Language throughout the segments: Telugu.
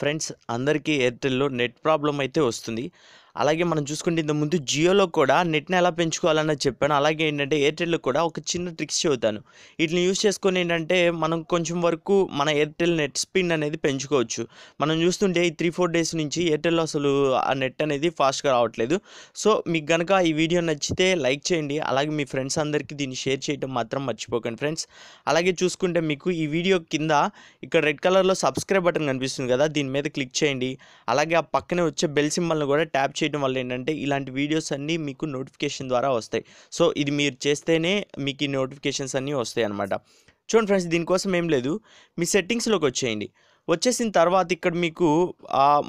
ఫ్రెండ్స్ అందరికీ ఎయిర్టెల్లో నెట్ ప్రాబ్లం అయితే వస్తుంది అలాగే మనం చూసుకుంటే ముందు జియోలో కూడా నెట్ని ఎలా పెంచుకోవాలన్నది చెప్పాను అలాగే ఏంటంటే ఎయిర్టెల్లో కూడా ఒక చిన్న ట్రిక్స్ చెబుతాను వీటిని యూస్ చేసుకొని ఏంటంటే మనం కొంచెం వరకు మన ఎయిర్టెల్ నెట్ స్పీడ్ అనేది పెంచుకోవచ్చు మనం చూస్తుంటే ఈ త్రీ ఫోర్ డేస్ నుంచి ఎయిర్టెల్లో అసలు ఆ నెట్ అనేది ఫాస్ట్గా రావట్లేదు సో మీకు కనుక ఈ వీడియో నచ్చితే లైక్ చేయండి అలాగే మీ ఫ్రెండ్స్ అందరికీ దీన్ని షేర్ చేయడం మాత్రం మర్చిపోకండి ఫ్రెండ్స్ అలాగే చూసుకుంటే మీకు ఈ వీడియో కింద ఇక్కడ రెడ్ కలర్లో సబ్స్క్రైబ్ బటన్ కనిపిస్తుంది కదా దీని మీద క్లిక్ చేయండి అలాగే ఆ పక్కనే వచ్చే బెల్ సింబల్ను కూడా ట్యాప్ చేయండి చేయడం వల్ల ఏంటంటే ఇలాంటి వీడియోస్ అన్నీ మీకు నోటిఫికేషన్ ద్వారా వస్తాయి సో ఇది మీరు చేస్తేనే మీకు ఈ నోటిఫికేషన్స్ అన్నీ వస్తాయి అనమాట చూడండి ఫ్రెండ్స్ దీనికోసం ఏం లేదు మీ సెట్టింగ్స్లోకి వచ్చేయండి వచ్చేసిన తర్వాత ఇక్కడ మీకు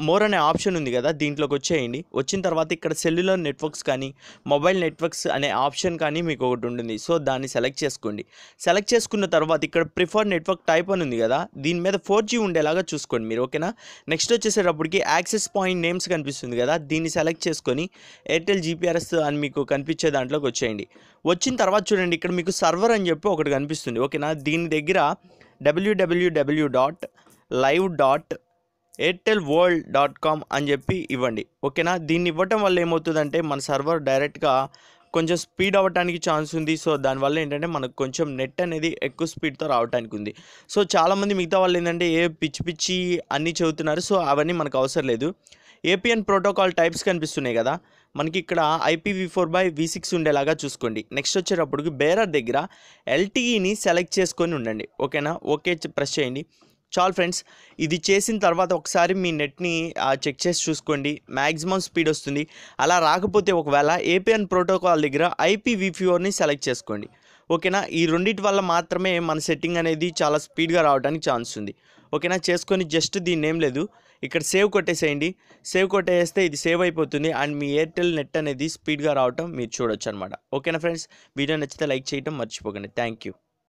మోర్ అనే ఆప్షన్ ఉంది కదా దీంట్లోకి వచ్చేయండి వచ్చిన తర్వాత ఇక్కడ సెల్యులర్ నెట్వర్క్స్ కానీ మొబైల్ నెట్వర్క్స్ అనే ఆప్షన్ కానీ మీకు ఒకటి ఉంటుంది సో దాన్ని సెలెక్ట్ చేసుకోండి సెలెక్ట్ చేసుకున్న తర్వాత ఇక్కడ ప్రిఫర్డ్ నెట్వర్క్ టైప్ అని ఉంది కదా దీని మీద ఫోర్ జీ ఉండేలాగా చూసుకోండి మీరు ఓకేనా నెక్స్ట్ వచ్చేసేటప్పటికి యాక్సెస్ పాయింట్ నేమ్స్ కనిపిస్తుంది కదా దీన్ని సెలెక్ట్ చేసుకొని ఎయిర్టెల్ జీపీఆర్ఎస్ అని మీకు కనిపించే దాంట్లోకి వచ్చేయండి వచ్చిన తర్వాత చూడండి ఇక్కడ మీకు సర్వర్ అని చెప్పి ఒకటి కనిపిస్తుంది ఓకేనా దీని దగ్గర WWW dot live dot Airtel world dot com అని చెప్పి ఇవ్వండి ఓకేనా దీన్ని ఇవ్వటం వల్ల ఏమవుతుందంటే మన సర్వర్ డైరెక్ట్గా కొంచెం స్పీడ్ అవ్వడానికి ఛాన్స్ ఉంది సో దానివల్ల ఏంటంటే మనకు కొంచెం నెట్ అనేది ఎక్కువ స్పీడ్తో రావడానికి ఉంది సో చాలామంది మిగతా వాళ్ళు ఏంటంటే ఏ పిచ్చి పిచ్చి అన్నీ చదువుతున్నారు సో అవన్నీ మనకు అవసరం లేదు ఏపీఎన్ ప్రోటోకాల్ టైప్స్ కనిపిస్తున్నాయి కదా మనకి ఇక్కడ IPV four by V six ఉండేలాగా చూసుకోండి నెక్స్ట్ వచ్చేటప్పటికి బేరర్ దగ్గర ఎల్టీఈని e సెలెక్ట్ చేసుకొని ఉండండి ఓకేనా ఓకే ప్రెస్ చేయండి చాలు ఫ్రెండ్స్ ఇది చేసిన తర్వాత ఒకసారి మీ నెట్ని చెక్ చేసి చూసుకోండి మ్యాక్సిమం స్పీడ్ వస్తుంది అలా రాకపోతే ఒకవేళ ఏపీఎన్ ప్రోటోకాల్ దగ్గర ఐపీవీ ఫ్యూర్ని సెలెక్ట్ చేసుకోండి ఓకేనా ఈ రెండింటి వల్ల మాత్రమే మన సెట్టింగ్ అనేది చాలా స్పీడ్గా రావడానికి ఛాన్స్ ఉంది ఓకేనా చేసుకొని జస్ట్ దీన్ని ఏం లేదు ఇక్కడ సేవ్ కొట్టేసేయండి సేవ్ కొట్టేస్తే ఇది సేవ్ అయిపోతుంది అండ్ మీ ఎయిర్టెల్ నెట్ అనేది స్పీడ్గా రావటం మీరు చూడొచ్చు అనమాట ఓకేనా ఫ్రెండ్స్ వీడియో నచ్చితే లైక్ చేయడం మర్చిపోకండి థ్యాంక్ యూ